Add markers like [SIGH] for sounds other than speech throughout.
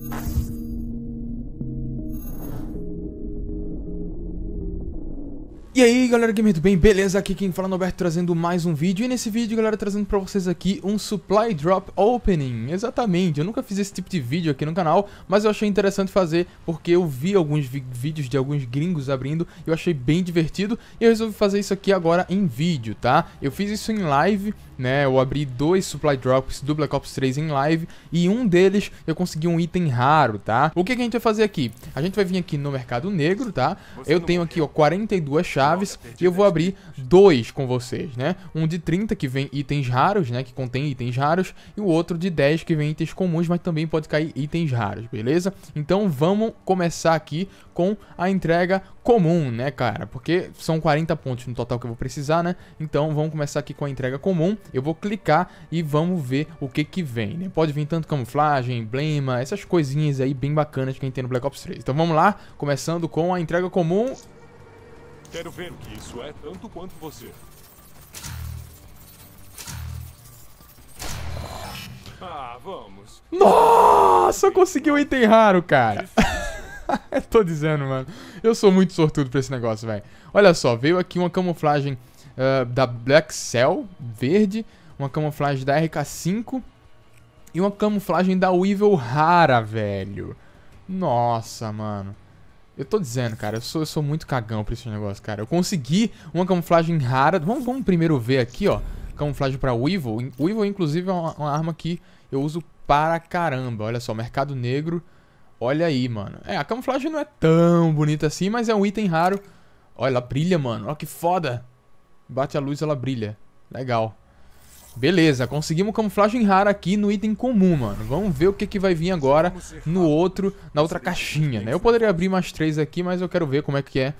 Música E aí galera gamer do bem, beleza? Aqui quem fala é Alberto trazendo mais um vídeo E nesse vídeo galera trazendo pra vocês aqui um Supply Drop Opening Exatamente, eu nunca fiz esse tipo de vídeo aqui no canal Mas eu achei interessante fazer porque eu vi alguns vi vídeos de alguns gringos abrindo Eu achei bem divertido e eu resolvi fazer isso aqui agora em vídeo, tá? Eu fiz isso em live, né? Eu abri dois Supply Drops do Black Ops 3 em live E um deles eu consegui um item raro, tá? O que, que a gente vai fazer aqui? A gente vai vir aqui no mercado negro, tá? eu tenho aqui ó, 42 chaves e eu vou abrir dois com vocês, né? Um de 30 que vem itens raros, né? Que contém itens raros e o outro de 10 que vem itens comuns, mas também pode cair itens raros, beleza? Então vamos começar aqui com a entrega comum, né, cara? Porque são 40 pontos no total que eu vou precisar, né? Então vamos começar aqui com a entrega comum. Eu vou clicar e vamos ver o que que vem, né? Pode vir tanto camuflagem, emblema, essas coisinhas aí bem bacanas que a gente tem no Black Ops 3. Então vamos lá, começando com a entrega comum. Quero ver o que isso é tanto quanto você. Ah, vamos. Nossa, conseguiu um item raro, cara. [LAUGHS] tô dizendo, mano. Eu sou muito sortudo pra esse negócio, velho. Olha só, veio aqui uma camuflagem uh, da Black Cell, verde. Uma camuflagem da RK5. E uma camuflagem da Weevil rara, velho. Nossa, mano. Eu tô dizendo, cara, eu sou, eu sou muito cagão pra esse negócio, cara. Eu consegui uma camuflagem rara. Vamos, vamos primeiro ver aqui, ó. Camuflagem pra Weevil. Weevil, inclusive, é uma, uma arma que eu uso para caramba. Olha só, mercado negro. Olha aí, mano. É, a camuflagem não é tão bonita assim, mas é um item raro. Olha, ela brilha, mano. Olha que foda. Bate a luz, ela brilha. Legal. Beleza, conseguimos camuflagem rara aqui no item comum, mano. Vamos ver o que, que vai vir agora no outro, na outra caixinha, né? Eu poderia abrir mais três aqui, mas eu quero ver como é que é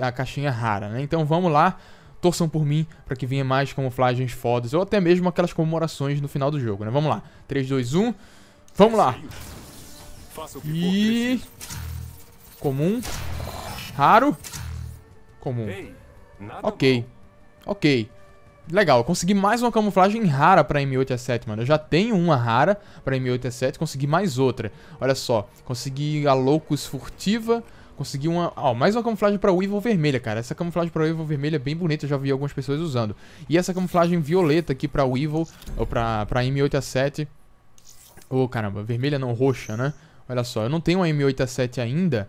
a caixinha rara, né? Então vamos lá, torçam por mim para que venha mais camuflagens fodas, ou até mesmo aquelas comemorações no final do jogo, né? Vamos lá, 3, 2, 1, vamos lá! E... Comum, raro, comum. Ok, ok. Legal, consegui mais uma camuflagem rara pra M8A7, mano. Eu já tenho uma rara pra M8A7, consegui mais outra. Olha só, consegui a Locus Furtiva, consegui uma... Ó, mais uma camuflagem pra Weevil Vermelha, cara. Essa camuflagem pra Weevil Vermelha é bem bonita, eu já vi algumas pessoas usando. E essa camuflagem violeta aqui pra Weevil, ou pra, pra M8A7... Ô, oh, caramba, vermelha não, roxa, né? Olha só, eu não tenho uma M8A7 ainda,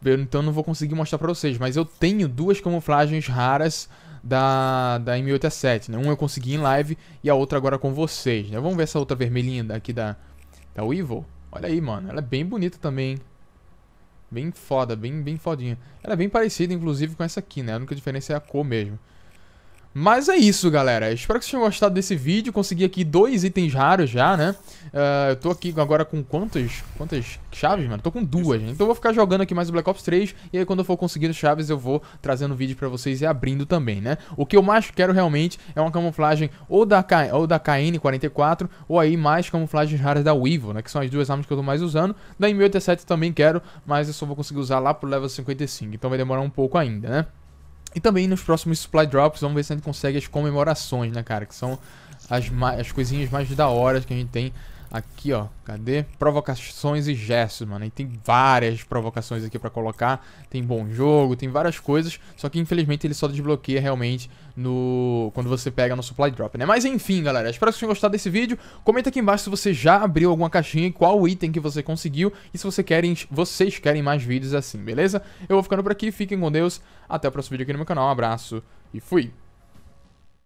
então não vou conseguir mostrar pra vocês, mas eu tenho duas camuflagens raras da, da m 87 né? Uma eu consegui em live e a outra agora com vocês, né? Vamos ver essa outra vermelhinha daqui da, da Weevil. Olha aí, mano. Ela é bem bonita também, Bem foda, bem, bem fodinha. Ela é bem parecida, inclusive, com essa aqui, né? A única diferença é a cor mesmo. Mas é isso, galera. Espero que vocês tenham gostado desse vídeo. Consegui aqui dois itens raros já, né? Uh, eu tô aqui agora com quantas, quantas chaves, mano? Tô com duas, gente. Então eu vou ficar jogando aqui mais o Black Ops 3. E aí quando eu for conseguindo chaves, eu vou trazendo vídeo pra vocês e abrindo também, né? O que eu mais quero realmente é uma camuflagem ou da, K, ou da KN-44 ou aí mais camuflagens raras da Weevil, né? Que são as duas armas que eu tô mais usando. Da M87 também quero, mas eu só vou conseguir usar lá pro level 55. Então vai demorar um pouco ainda, né? E também nos próximos supply drops, vamos ver se a gente consegue as comemorações, né, cara? Que são as, as coisinhas mais da hora que a gente tem Aqui, ó, cadê? Provocações e gestos, mano. E tem várias provocações aqui pra colocar. Tem bom jogo, tem várias coisas. Só que, infelizmente, ele só desbloqueia realmente no... Quando você pega no Supply Drop, né? Mas, enfim, galera. Espero que vocês tenham gostado desse vídeo. Comenta aqui embaixo se você já abriu alguma caixinha e qual item que você conseguiu. E se você querem... vocês querem mais vídeos assim, beleza? Eu vou ficando por aqui. Fiquem com Deus. Até o próximo vídeo aqui no meu canal. Um abraço e fui!